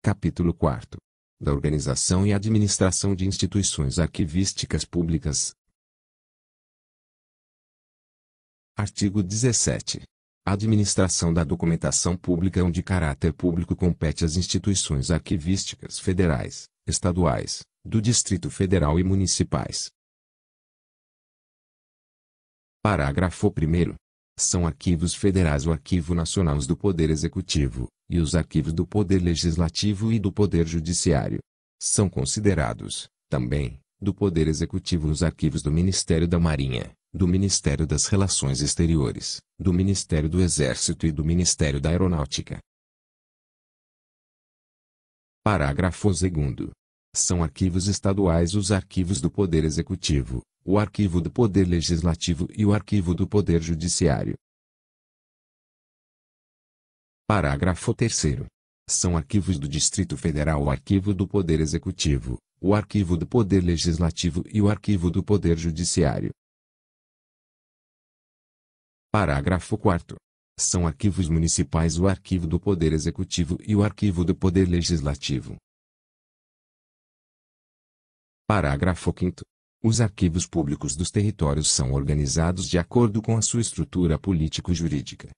Capítulo 4. Da organização e administração de instituições arquivísticas públicas. Artigo 17. A administração da documentação pública ou de caráter público compete às instituições arquivísticas federais, estaduais, do Distrito Federal e municipais. Parágrafo 1. São arquivos federais o Arquivo Nacional do Poder Executivo, e os arquivos do Poder Legislativo e do Poder Judiciário. São considerados, também, do Poder Executivo os arquivos do Ministério da Marinha, do Ministério das Relações Exteriores, do Ministério do Exército e do Ministério da Aeronáutica. Parágrafo 2. São arquivos estaduais os arquivos do Poder Executivo, o Arquivo do Poder Legislativo e o Arquivo do Poder Judiciário. Parágrafo 3. São arquivos do Distrito Federal o Arquivo do Poder Executivo, o Arquivo do Poder Legislativo e o Arquivo do Poder Judiciário. Parágrafo 4. São arquivos municipais o Arquivo do Poder Executivo e o Arquivo do Poder Legislativo. Parágrafo 5. Os arquivos públicos dos territórios são organizados de acordo com a sua estrutura político-jurídica.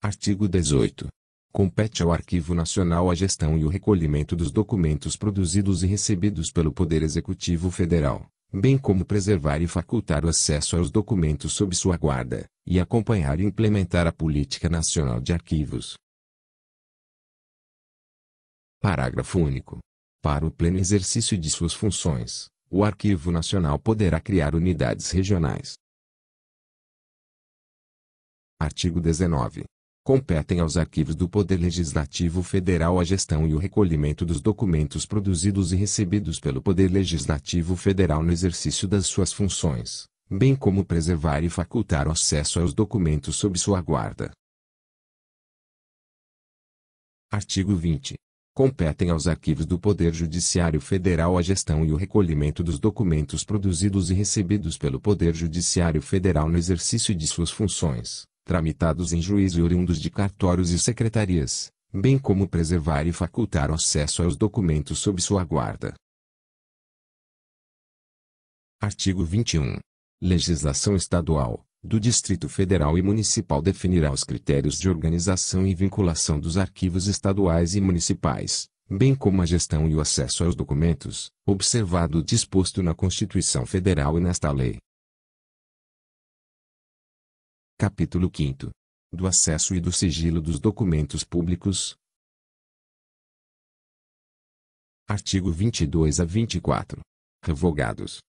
Artigo 18. Compete ao Arquivo Nacional a gestão e o recolhimento dos documentos produzidos e recebidos pelo Poder Executivo Federal, bem como preservar e facultar o acesso aos documentos sob sua guarda, e acompanhar e implementar a Política Nacional de Arquivos. Parágrafo único. Para o pleno exercício de suas funções, o Arquivo Nacional poderá criar unidades regionais. Artigo 19. Competem aos arquivos do Poder Legislativo Federal a gestão e o recolhimento dos documentos produzidos e recebidos pelo Poder Legislativo Federal no exercício das suas funções, bem como preservar e facultar o acesso aos documentos sob sua guarda. Artigo 20 competem aos arquivos do Poder Judiciário Federal a gestão e o recolhimento dos documentos produzidos e recebidos pelo Poder Judiciário Federal no exercício de suas funções, tramitados em juízo e oriundos de cartórios e secretarias, bem como preservar e facultar o acesso aos documentos sob sua guarda. Artigo 21. Legislação estadual do Distrito Federal e Municipal definirá os critérios de organização e vinculação dos arquivos estaduais e municipais, bem como a gestão e o acesso aos documentos, observado o disposto na Constituição Federal e nesta lei. Capítulo 5 Do acesso e do sigilo dos documentos públicos. Artigo 22 a 24. Revogados